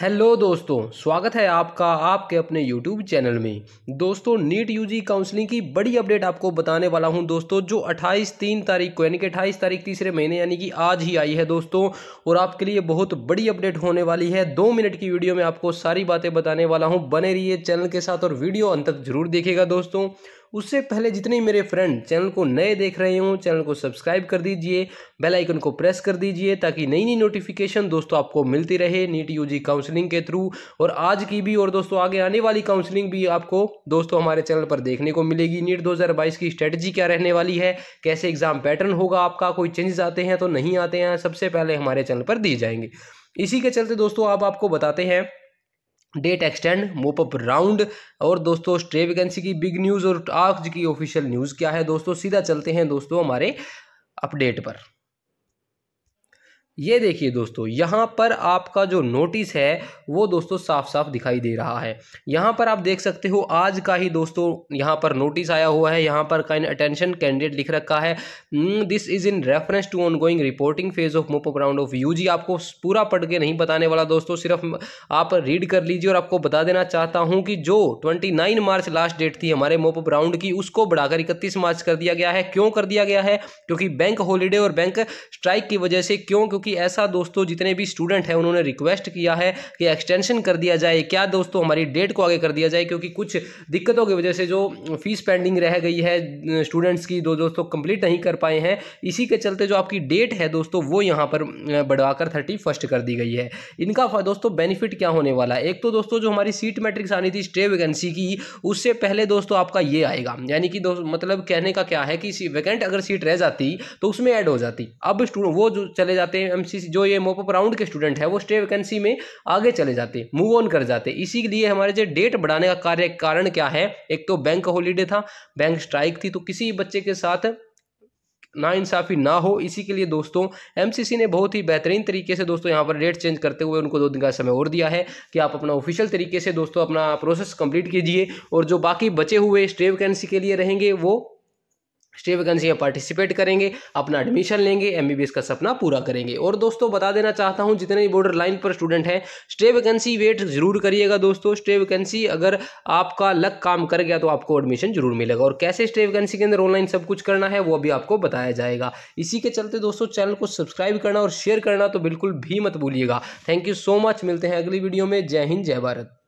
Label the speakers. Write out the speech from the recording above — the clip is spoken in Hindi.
Speaker 1: हेलो दोस्तों स्वागत है आपका आपके अपने यूट्यूब चैनल में दोस्तों नीट यूजी काउंसलिंग की बड़ी अपडेट आपको बताने वाला हूं दोस्तों जो 28 तीन तारीख को यानी कि 28 तारीख तीसरे महीने यानी कि आज ही आई है दोस्तों और आपके लिए बहुत बड़ी अपडेट होने वाली है दो मिनट की वीडियो में आपको सारी बातें बताने वाला हूँ बने रही चैनल के साथ और वीडियो अंत तक जरूर देखेगा दोस्तों उससे पहले जितने मेरे फ्रेंड चैनल को नए देख रहे हों चैनल को सब्सक्राइब कर दीजिए बेल आइकन को प्रेस कर दीजिए ताकि नई नई नोटिफिकेशन दोस्तों आपको मिलती रहे नीट यूजी काउंसलिंग के थ्रू और आज की भी और दोस्तों आगे आने वाली काउंसलिंग भी आपको दोस्तों हमारे चैनल पर देखने को मिलेगी नीट बाईस की स्ट्रेटजी क्या रहने वाली है कैसे एग्ज़ाम पैटर्न होगा आपका कोई चेंजेस आते हैं तो नहीं आते हैं सबसे पहले हमारे चैनल पर दिए जाएंगे इसी के चलते दोस्तों आप आपको बताते हैं डेट एक्सटेंड मोपअप राउंड और दोस्तों स्ट्रे वैकेंसी की बिग न्यूज़ और आज की ऑफिशियल न्यूज़ क्या है दोस्तों सीधा चलते हैं दोस्तों हमारे अपडेट पर ये देखिए दोस्तों यहाँ पर आपका जो नोटिस है वो दोस्तों साफ साफ दिखाई दे रहा है यहाँ पर आप देख सकते हो आज का ही दोस्तों यहाँ पर नोटिस आया हुआ है यहाँ पर काइन अटेंशन कैंडिडेट लिख रखा है this is in reference to ongoing reporting phase of mop up round of UG आपको पूरा पढ़ के नहीं बताने वाला दोस्तों सिर्फ आप रीड कर लीजिए और आपको बता देना चाहता हूँ कि जो ट्वेंटी मार्च लास्ट डेट थी हमारे मोपो ग्राउंड की उसको बढ़ाकर इकतीस मार्च कर दिया गया है क्यों कर दिया गया है क्योंकि बैंक हॉलीडे और बैंक स्ट्राइक की वजह से क्यों क्योंकि क्योंकि ऐसा दोस्तों जितने भी स्टूडेंट हैं उन्होंने रिक्वेस्ट किया है कि एक्सटेंशन कर दिया जाए क्या दोस्तों हमारी डेट को आगे कर दिया जाए क्योंकि कुछ दिक्कतों की वजह से जो फीस पेंडिंग रह गई है स्टूडेंट्स की दो दोस्तों कंप्लीट नहीं कर पाए हैं इसी के चलते जो आपकी डेट है दोस्तों वो यहाँ पर बढ़वाकर थर्टी फर्स्ट कर दी गई है इनका दोस्तों बेनिफिट क्या होने वाला है एक तो दोस्तों जो हमारी सीट मैट्रिक्स आनी थी स्टे वैकेंसी की उससे पहले दोस्तों आपका ये आएगा यानी कि मतलब कहने का क्या है कि वैकेंट अगर सीट रह जाती तो उसमें ऐड हो जाती अब वो जो चले जाते हैं एम जो ये मोपअप राउंड के स्टूडेंट है वो स्टे वैकेंसी में आगे चले जाते मूव ऑन कर जाते इसी के लिए हमारे जो डेट बढ़ाने का कार्य कारण क्या है एक तो बैंक हॉलीडे था बैंक स्ट्राइक थी तो किसी बच्चे के साथ ना इंसाफी ना हो इसी के लिए दोस्तों एमसीसी ने बहुत ही बेहतरीन तरीके से दोस्तों यहाँ पर डेट चेंज करते हुए उनको दो दिन का समय और दिया है कि आप अपना ऑफिशियल तरीके से दोस्तों अपना प्रोसेस कंप्लीट कीजिए और जो बाकी बचे हुए स्टे वैकेंसी के लिए रहेंगे वो स्टे वैकेंसी में पार्टिसिपेट करेंगे अपना एडमिशन लेंगे एमबीबीएस का सपना पूरा करेंगे और दोस्तों बता देना चाहता हूं जितने भी बॉर्डर लाइन पर स्टूडेंट हैं स्टे वैकेंसी वेट जरूर करिएगा दोस्तों स्टे वैकेंसी अगर आपका लक काम कर गया तो आपको एडमिशन जरूर मिलेगा और कैसे स्टे वैकेंसी के अंदर ऑनलाइन सब कुछ करना है वो अभी आपको बताया जाएगा इसी के चलते दोस्तों चैनल को सब्सक्राइब करना और शेयर करना तो बिल्कुल भी मत भूलिएगा थैंक यू सो मच मिलते हैं अगली वीडियो में जय हिंद जय भारत